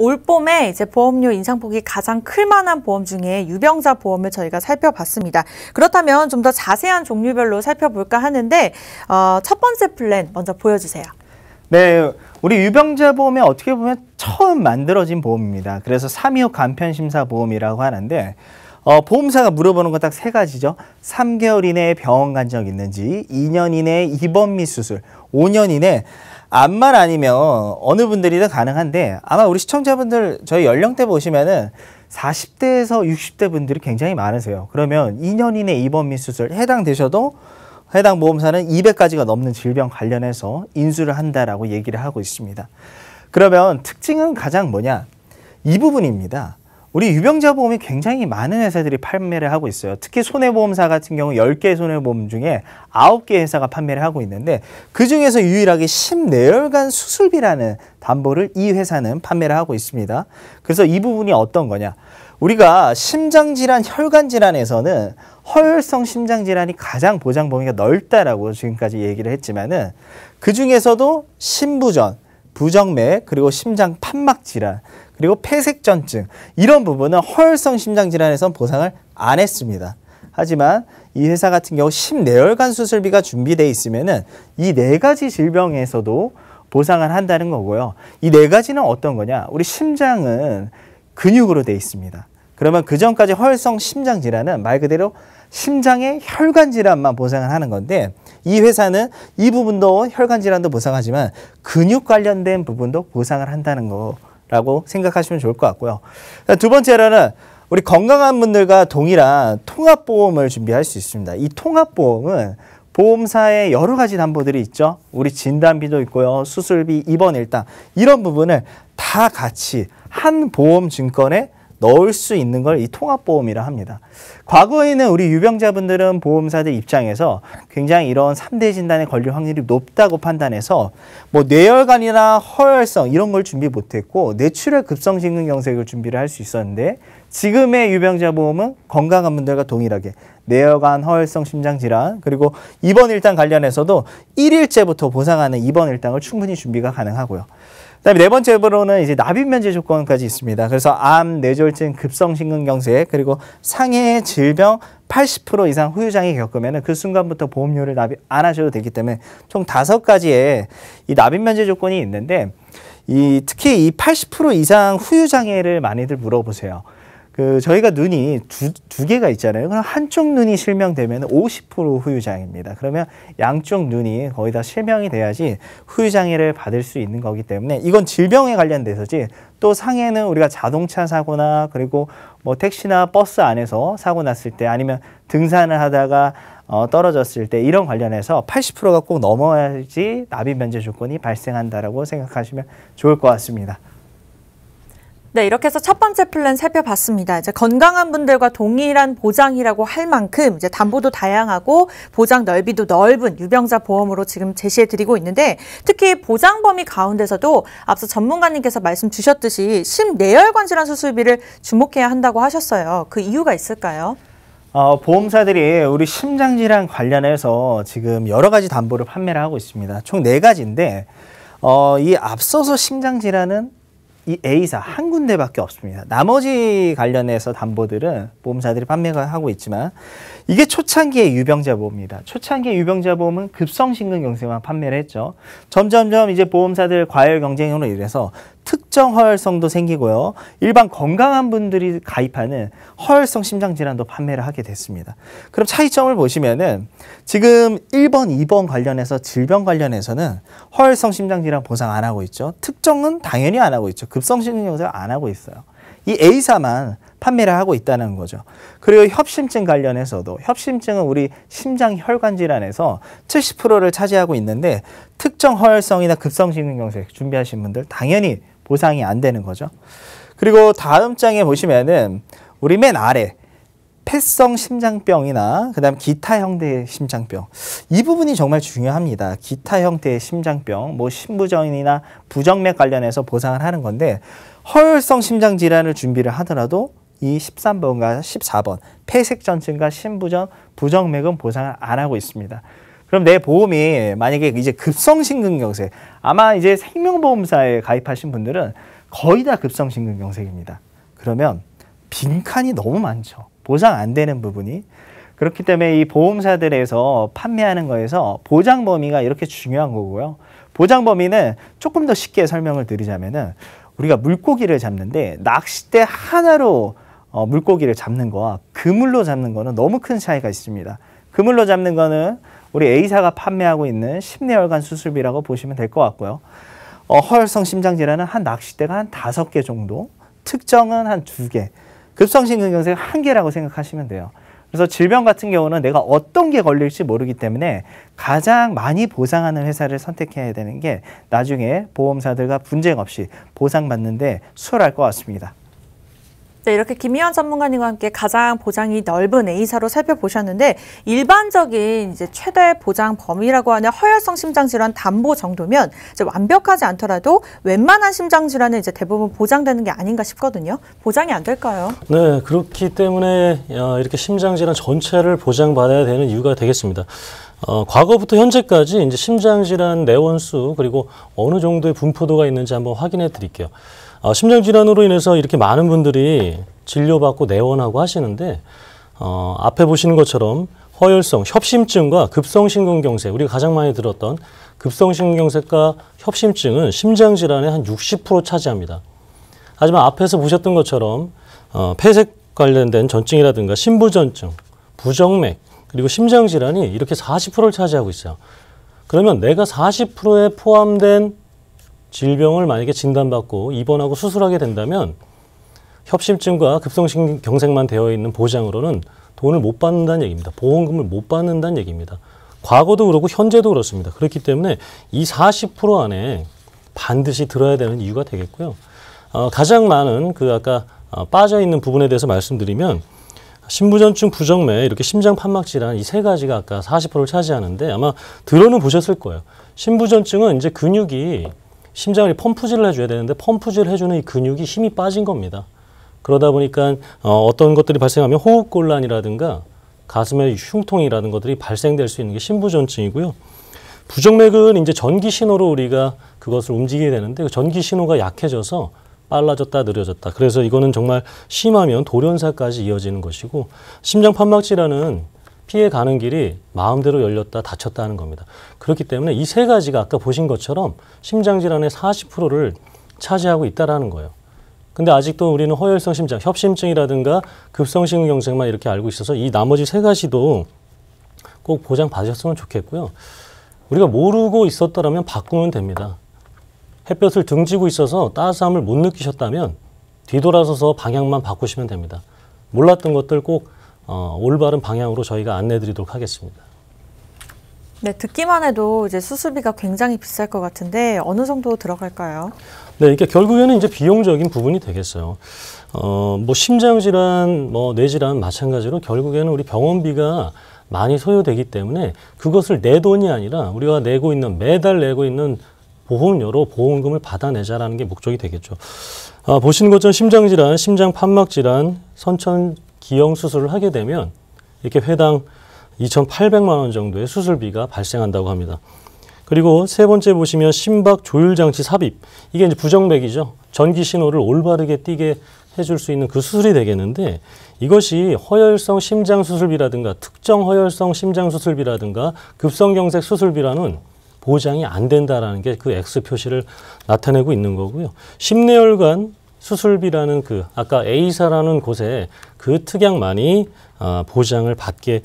올봄에 이제 보험료 인상폭이 가장 클 만한 보험 중에 유병자 보험을 저희가 살펴봤습니다. 그렇다면 좀 더 자세한 종류별로 살펴볼까 하는데 어, 첫 번째 플랜 먼저 보여주세요. 네, 우리 유병자 보험이 어떻게 보면 처음 만들어진 보험입니다. 그래서 3.25 간편심사 보험이라고 하는데 어, 보험사가 물어보는 건딱세 가지죠. 3개월 이내에 병원 간 적 있는지, 2년 이내에 입원 및 수술, 5년 이내 에 암만 아니면 어느 분들이든 가능한데 아마 우리 시청자분들 저희 연령대 보시면은 40대에서 60대 분들이 굉장히 많으세요. 그러면 2년 이내 입원 및 수술 해당되셔도 해당 보험사는 200가지가 넘는 질병 관련해서 인수를 한다라고 얘기를 하고 있습니다. 그러면 특징은 가장 뭐냐? 이 부분입니다. 우리 유병자 보험이 굉장히 많은 회사들이 판매를 하고 있어요. 특히 손해보험사 같은 경우 10개 손해보험 중에 9개 회사가 판매를 하고 있는데 그중에서 유일하게 심내혈관 수술비라는 담보를 이 회사는 판매를 하고 있습니다. 그래서 이 부분이 어떤 거냐. 우리가 심장질환, 혈관질환에서는 허혈성 심장질환이 가장 보장 범위가 넓다라고 지금까지 얘기를 했지만은 그 중에서도 심부전, 부정맥, 그리고 심장 판막 질환, 그리고 폐색전증 이런 부분은 허혈성 심장 질환에선 보상을 안 했습니다. 하지만 이 회사 같은 경우 심내혈관 수술비가 준비돼 있으면이 네 가지 질병에서도 보상을 한다는 거고요. 이 네 가지는 어떤 거냐? 우리 심장은 근육으로 돼 있습니다. 그러면 그 전까지 허혈성 심장 질환은 말 그대로 심장의 혈관 질환만 보상을 하는 건데 이 회사는 이 부분도 혈관 질환도 보상하지만 근육 관련된 부분도 보상을 한다는 거. 라고 생각하시면 좋을 것 같고요. 두 번째로는 우리 건강한 분들과 동일한 통합보험을 준비할 수 있습니다. 이 통합보험은 보험사의 여러 가지 담보들이 있죠. 우리 진단비도 있고요. 수술비, 입원 일당 이런 부분을 다 같이 한 보험 증권에 넣을 수 있는 걸 이 통합보험이라 합니다. 과거에는 우리 유병자분들은 보험사들 입장에서 굉장히 이런 삼대 진단에 걸릴 확률이 높다고 판단해서 뭐 뇌혈관이나 허혈성 이런 걸 준비 못했고 뇌출혈 급성심근경색을 준비를 할 수 있었는데 지금의 유병자 보험은 건강한 분들과 동일하게 뇌혈관 허혈성 심장질환 그리고 입원 일당 관련해서도 일일째부터 보상하는 입원 일당을 충분히 준비가 가능하고요. 그다음에 네 번째 로는 이제 납입 면제 조건까지 있습니다. 그래서 암, 뇌졸중, 급성 심근경색 그리고 상해 질병 80% 이상 후유장애 겪으면 그 순간부터 보험료를 납입 안 하셔도 되기 때문에 총 다섯 가지의 이 납입 면제 조건이 있는데 이 특히 이 80% 이상 후유장애를 많이들 물어보세요. 그 저희가 눈이 두, 두 개가 있잖아요. 그럼 한쪽 눈이 실명되면 50% 후유장애입니다. 그러면 양쪽 눈이 거의 다 실명이 돼야지 후유장애를 받을 수 있는 거기 때문에 이건 질병에 관련돼서지 또 상해는 우리가 자동차 사고나 그리고 뭐 택시나 버스 안에서 사고 났을 때 아니면 등산을 하다가 어, 떨어졌을 때 이런 관련해서 80%가 꼭 넘어야지 납입 면제 조건이 발생한다라고 생각하시면 좋을 것 같습니다. 네, 이렇게 해서 첫 번째 플랜 살펴봤습니다. 이제 건강한 분들과 동일한 보장이라고 할 만큼 이제 담보도 다양하고 보장 넓이도 넓은 유병자 보험으로 지금 제시해 드리고 있는데 특히 보장 범위 가운데서도 앞서 전문가님께서 말씀 주셨듯이 심내혈관 질환 수술비를 주목해야 한다고 하셨어요. 그 이유가 있을까요? 어, 보험사들이 우리 심장 질환 관련해서 지금 여러 가지 담보를 판매를 하고 있습니다. 총 네 가지인데 어, 이 앞서서 심장 질환은 이 A사 한 군데밖에 없습니다. 나머지 관련해서 담보들은 보험사들이 판매가 하고 있지만 이게 초창기의 유병자 보험입니다. 초창기의 유병자 보험은 급성 심근경색만 판매를 했죠. 점점점 이제 보험사들 과열 경쟁으로 인해서 특정 허혈성도 생기고요. 일반 건강한 분들이 가입하는 허혈성 심장질환도 판매를 하게 됐습니다. 그럼 차이점을 보시면은 지금 1번, 2번 관련해서 질병 관련해서는 허혈성 심장질환 보상 안 하고 있죠. 특정은 당연히 안 하고 있죠. 급성심장질환 안 하고 있어요. 이 A사만 판매를 하고 있다는 거죠. 그리고 협심증 관련해서도 협심증은 우리 심장 혈관 질환에서 70%를 차지하고 있는데 특정 허혈성이나 급성심근경색 준비하신 분들 당연히 보상이 안 되는 거죠. 그리고 다음 장에 보시면은 우리 맨 아래 폐성 심장병이나 그다음 기타 형태의 심장병 이 부분이 정말 중요합니다. 기타 형태의 심장병, 뭐 심부전이나 부정맥 관련해서 보상을 하는 건데 허혈성 심장 질환을 준비를 하더라도 이 13번과 14번 폐색전증과 심부전, 부정맥은 보상을 안 하고 있습니다. 그럼 내 보험이 만약에 이제 급성심근경색 아마 이제 생명보험사에 가입하신 분들은 거의 다 급성심근경색입니다. 그러면 빈칸이 너무 많죠. 보상 안 되는 부분이. 그렇기 때문에 이 보험사들에서 판매하는 거에서 보장 범위가 이렇게 중요한 거고요. 보장 범위는 조금 더 쉽게 설명을 드리자면은 우리가 물고기를 잡는데 낚싯대 하나로 어, 물고기를 잡는 거와 그물로 잡는 거는 너무 큰 차이가 있습니다. 그물로 잡는 거는 우리 A사가 판매하고 있는 심내혈관 수술비라고 보시면 될 것 같고요. 어, 허혈성 심장질환은 한 낚싯대가 한 다섯 개 정도, 특정은 한 두 개, 급성심근경색 한 개라고 생각하시면 돼요. 그래서 질병 같은 경우는 내가 어떤 게 걸릴지 모르기 때문에 가장 많이 보상하는 회사를 선택해야 되는 게 나중에 보험사들과 분쟁 없이 보상받는데 수월할 것 같습니다. 네, 이렇게 김희원 전문가님과 함께 가장 보장이 넓은 A사로 살펴보셨는데 일반적인 이제 최대 보장 범위라고 하는 허혈성 심장질환 담보 정도면 이제 완벽하지 않더라도 웬만한 심장질환은 이제 대부분 보장되는 게 아닌가 싶거든요. 보장이 안 될까요? 네, 그렇기 때문에 어, 이렇게 심장질환 전체를 보장받아야 되는 이유가 되겠습니다. 어, 과거부터 현재까지 이제 심장질환 내원수 그리고 어느 정도의 분포도가 있는지 한번 확인해 드릴게요. 어, 심장질환으로 인해서 이렇게 많은 분들이 진료받고 내원하고 하시는데 어, 앞에 보시는 것처럼 허혈성 협심증과 급성신근경색 우리가 가장 많이 들었던 급성신근경색과 협심증은 심장질환의 한 60% 차지합니다. 하지만 앞에서 보셨던 것처럼 어, 폐색 관련된 전증이라든가 심부전증, 부정맥, 그리고 심장 질환이 이렇게 40%를 차지하고 있어요. 그러면 내가 40%에 포함된 질병을 만약에 진단받고 입원하고 수술하게 된다면 협심증과 급성신경색만 되어 있는 보장으로는 돈을 못 받는다는 얘기입니다. 보험금을 못 받는다는 얘기입니다. 과거도 그렇고 현재도 그렇습니다. 그렇기 때문에 이 40% 안에 반드시 들어야 되는 이유가 되겠고요. 어, 가장 많은 그 아까 어, 빠져 있는 부분에 대해서 말씀드리면 심부전증 부정맥, 이렇게 심장 판막 질환 이 세 가지가 아까 40%를 차지하는데 아마 들어는 보셨을 거예요. 심부전증은 이제 근육이 심장을 펌프질을 해줘야 되는데 펌프질을 해주는 이 근육이 힘이 빠진 겁니다. 그러다 보니까 어, 어떤 것들이 발생하면 호흡곤란이라든가 가슴의 흉통이라는 것들이 발생될 수 있는 게심부전증이고요 부정맥은 이제 전기 신호로 우리가 그것을 움직이게 되는데 그 전기 신호가 약해져서 빨라졌다 느려졌다. 그래서 이거는 정말 심하면 돌연사까지 이어지는 것이고 심장 판막질환은 피해 가는 길이 마음대로 열렸다 닫혔다 하는 겁니다. 그렇기 때문에 이 세 가지가 아까 보신 것처럼 심장 질환의 40%를 차지하고 있다라는 거예요. 근데 아직도 우리는 허혈성 심장, 협심증이라든가 급성심 경색만 이렇게 알고 있어서 이 나머지 세 가지도 꼭 보장 받으셨으면 좋겠고요. 우리가 모르고 있었더라면 바꾸면 됩니다. 햇볕을 등지고 있어서 따스함을 못 느끼셨다면 뒤돌아서서 방향만 바꾸시면 됩니다. 몰랐던 것들 꼭 어, 올바른 방향으로 저희가 안내드리도록 하겠습니다. 네, 듣기만 해도 이제 수수비가 굉장히 비쌀 것 같은데 어느 정도 들어갈까요? 네, 이게 결국에는 이제 비용적인 부분이 되겠어요. 어, 뭐 심장질환, 뭐 뇌질환 마찬가지로 결국에는 우리 병원비가 많이 소요되기 때문에 그것을 내 돈이 아니라 우리가 내고 있는 매달 내고 있는 보험료로 보험금을 받아내자라는 게 목적이 되겠죠. 아, 보시는 것처럼 심장질환, 심장 판막질환, 선천 기형 수술을 하게 되면 이렇게 회당 2,800만 원 정도의 수술비가 발생한다고 합니다. 그리고 세 번째 보시면 심박 조율 장치 삽입. 이게 이제 부정맥이죠. 전기 신호를 올바르게 띄게 해줄 수 있는 그 수술이 되겠는데 이것이 허혈성 심장 수술비라든가 특정 허혈성 심장 수술비라든가 급성경색 수술비라는 보장이 안 된다라는 게 그 X 표시를 나타내고 있는 거고요. 심내혈관 수술비라는 그 아까 A사라는 곳에 그 특약만이 아, 보장을 받게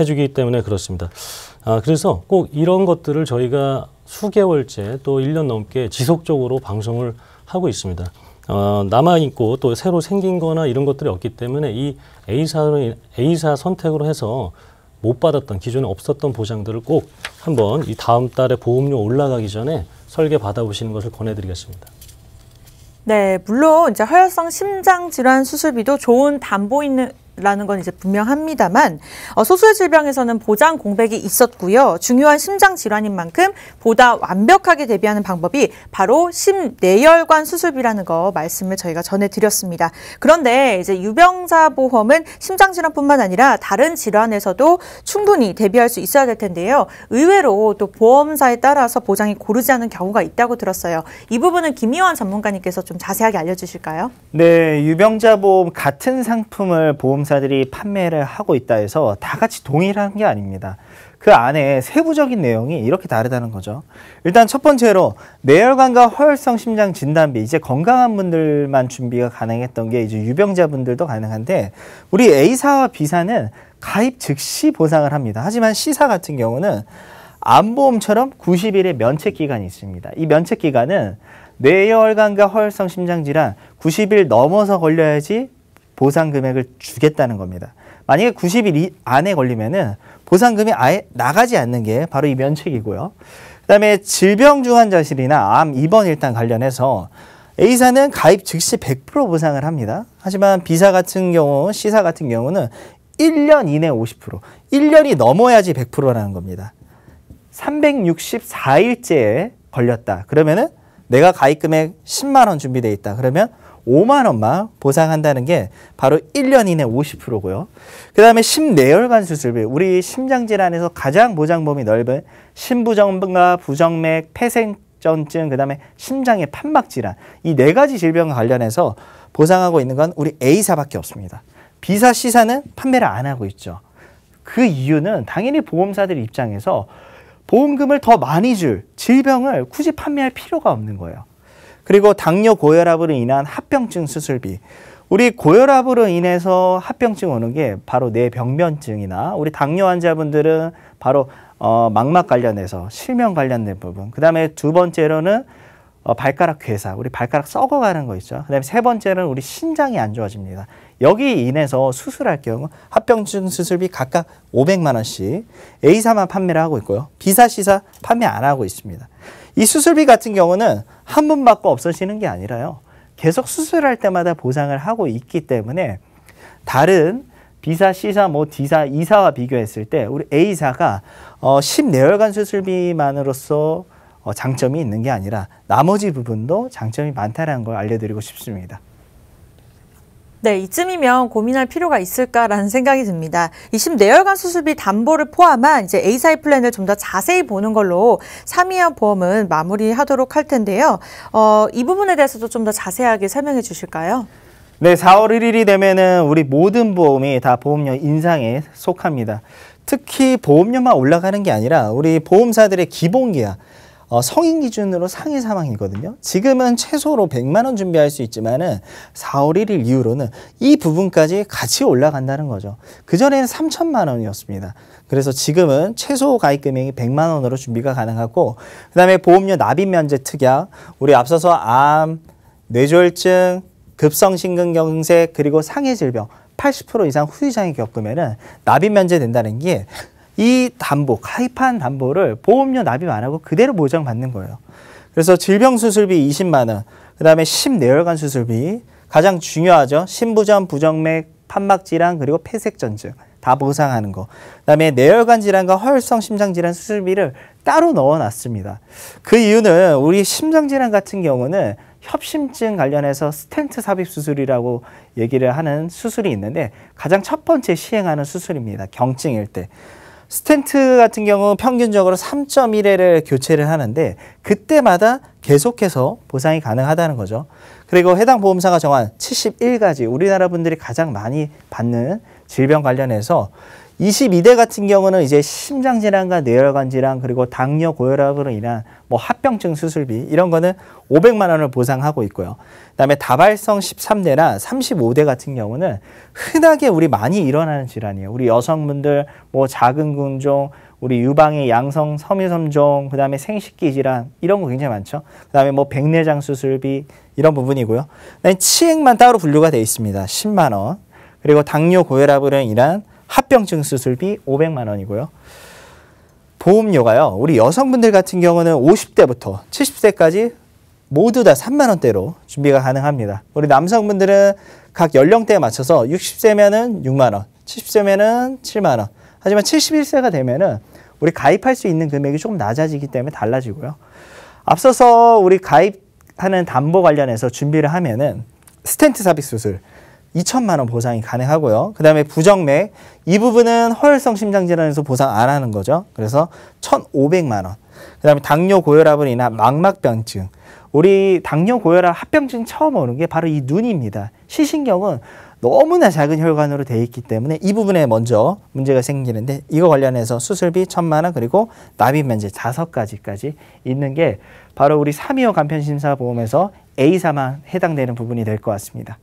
해주기 때문에 그렇습니다. 아, 그래서 꼭 이런 것들을 저희가 수개월째 또 1년 넘게 지속적으로 방송을 하고 있습니다. 어, 남아있고 또 새로 생긴 거나 이런 것들이 없기 때문에 이 a 사 A사 선택으로 해서 못 받았던 기존에 없었던 보장들을 꼭 한번 이 다음 달에 보험료 올라가기 전에 설계 받아보시는 것을 권해드리겠습니다. 네, 물론 이제 허혈성 심장 질환 수술비도 좋은 담보 있는 라는 건 이제 분명합니다만 어, 소수의 질병에서는 보장 공백이 있었고요. 중요한 심장 질환인 만큼 보다 완벽하게 대비하는 방법이 바로 심내혈관 수술이라는거 말씀을 저희가 전해드렸습니다. 그런데 이제 유병자 보험은 심장 질환뿐만 아니라 다른 질환에서도 충분히 대비할 수 있어야 될 텐데요. 의외로 또 보험사에 따라서 보장이 고르지 않은 경우가 있다고 들었어요. 이 부분은 김희원 전문가님께서 좀 자세하게 알려주실까요? 네, 유병자 보험 같은 상품을 보험 공사들이 판매를 하고 있다 해서 다 같이 동일한게 아닙니다. 그 안에 세부적인 내용이 이렇게 다르다는 거죠. 일단 첫 번째로 뇌혈관과 허혈성 심장 진단비 이제 건강한 분들만 준비가 가능했던 게 이제 유병자분들도 가능한데 우리 A사와 B사는 가입 즉시 보상을 합니다. 하지만 C사 같은 경우는 암보험처럼 90일의 면책 기간이 있습니다. 이 면책 기간은 뇌혈관과 허혈성 심장 질환 90일 넘어서 걸려야지 보상 금액을 주겠다는 겁니다. 만약에 90일 안에 걸리면은 보상금이 아예 나가지 않는 게 바로 이 면책이고요. 그다음에 질병 중환자실이나 암 입원 일단 관련해서 A사는 가입 즉시 100% 보상을 합니다. 하지만 B사 같은 경우, C사 같은 경우는 1년 이내 50%, 1년이 넘어야지 100%라는 겁니다. 364일째에 걸렸다. 그러면은 내가 가입 금액 10만 원준비되어 있다. 그러면 5만 원만 보상한다는 게 바로 1년 이내 50%고요. 그다음에 심내혈관 수술비. 우리 심장 질환에서 가장 보장 범위 넓은 심부정과 부정맥, 폐생전증, 그다음에 심장의 판막 질환. 이 네 가지 질병과 관련해서 보상하고 있는 건 우리 A사밖에 없습니다. B사, C사는 판매를 안 하고 있죠. 그 이유는 당연히 보험사들 입장에서 보험금을 더 많이 줄 질병을 굳이 판매할 필요가 없는 거예요. 그리고 당뇨 고혈압으로 인한 합병증 수술비. 우리 고혈압으로 인해서 합병증 오는 게 바로 뇌병변증이나 우리 당뇨 환자분들은 바로 어, 망막 관련해서 실명 관련된 부분. 그 다음에 두 번째로는 어, 발가락 괴사, 우리 발가락 썩어가는 거 있죠. 그다음에 세 번째는 우리 신장이 안 좋아집니다. 여기 인해서 수술할 경우 합병증 수술비 각각 500만 원씩 A사만 판매를 하고 있고요. B사, C사 판매 안 하고 있습니다. 이 수술비 같은 경우는 한 번 받고 없어지는 게 아니라요. 계속 수술할 때마다 보상을 하고 있기 때문에 다른 B사, C사, 뭐 D사, E사와 비교했을 때 우리 A사가 어, 1 4월간 수술비만으로써 어, 장점이 있는 게 아니라 나머지 부분도 장점이 많다라는 걸 알려드리고 싶습니다. 네, 이쯤이면 고민할 필요가 있을까라는 생각이 듭니다. 이심 내혈관 수술비 담보를 포함한 이제 A사의 플랜을 좀 더 자세히 보는 걸로 3위와 보험은 마무리하도록 할 텐데요. 어, 이 부분에 대해서도 좀 더 자세하게 설명해 주실까요? 네, 4월 1일이 되면은 우리 모든 보험이 다 보험료 인상에 속합니다. 특히 보험료만 올라가는 게 아니라 우리 보험사들의 기본계약 어, 성인 기준으로 상위 사망이거든요. 지금은 최소로 100만 원 준비할 수 있지만은 4월 1일 이후로는 이 부분까지 같이 올라간다는 거죠. 그전에는 3천만 원이었습니다. 그래서 지금은 최소 가입 금액이 100만 원으로 준비가 가능하고 그다음에 보험료 납입 면제 특약 우리 앞서서 암, 뇌졸증 급성심근경색 그리고 상해 질병 80% 이상 후유장애 겪으면은 납입 면제된다는 게이 담보, 가입한 담보를 보험료 납입 안 하고 그대로 보장받는 거예요. 그래서 질병수술비 20만 원, 그 다음에 심내혈관 수술비, 가장 중요하죠. 심부전 부정맥, 판막질환, 그리고 폐색전증 다 보상하는 거. 그 다음에 내혈관 질환과 허혈성 심장질환 수술비를 따로 넣어놨습니다. 그 이유는 우리 심장질환 같은 경우는 협심증 관련해서 스탠트 삽입 수술이라고 얘기를 하는 수술이 있는데 가장 첫 번째 시행하는 수술입니다. 경증일 때. 스텐트 같은 경우 평균적으로 3.1회를 교체를 하는데 그때마다 계속해서 보상이 가능하다는 거죠. 그리고 해당 보험사가 정한 71가지 우리나라 분들이 가장 많이 받는 질병 관련해서 22대 같은 경우는 이제 심장 질환과 뇌혈관 질환 그리고 당뇨 고혈압으로 인한 뭐 합병증 수술비 이런 거는 500만 원을 보상하고 있고요. 그다음에 다발성 13대나 35대 같은 경우는 흔하게 우리 많이 일어나는 질환이에요. 우리 여성분들 뭐 작은 근종 우리 유방의 양성 섬유섬종 그다음에 생식기 질환 이런 거 굉장히 많죠. 그다음에 뭐 백내장 수술비 이런 부분이고요. 치액만 따로 분류가 돼 있습니다. 10만 원. 그리고 당뇨 고혈압으로 인한 합병증 수술비 500만 원이고요. 보험료가요. 우리 여성분들 같은 경우는 50대부터 70세까지 모두 다 3만 원대로 준비가 가능합니다. 우리 남성분들은 각 연령대에 맞춰서 60세면은 6만 원, 70세면은 7만 원. 하지만 71세가 되면은 우리 가입할 수 있는 금액이 조금 낮아지기 때문에 달라지고요. 앞서서 우리 가입하는 담보 관련해서 준비를 하면은 스탠트 삽입 수술, 2천만 원 보상이 가능하고요. 그 다음에 부정맥 이 부분은 허혈성 심장질환에서 보상 안 하는 거죠. 그래서 1,500만 원. 그 다음에 당뇨 고혈압이나 망막병증. 우리 당뇨 고혈압 합병증 처음 오는 게 바로 이 눈입니다. 시신경은 너무나 작은 혈관으로 돼 있기 때문에 이 부분에 먼저 문제가 생기는데 이거 관련해서 수술비 천만 원 그리고 납입 면제 다섯 가지까지 있는 게 바로 우리 3.25 간편심사보험에서 A사만 해당되는 부분이 될 것 같습니다.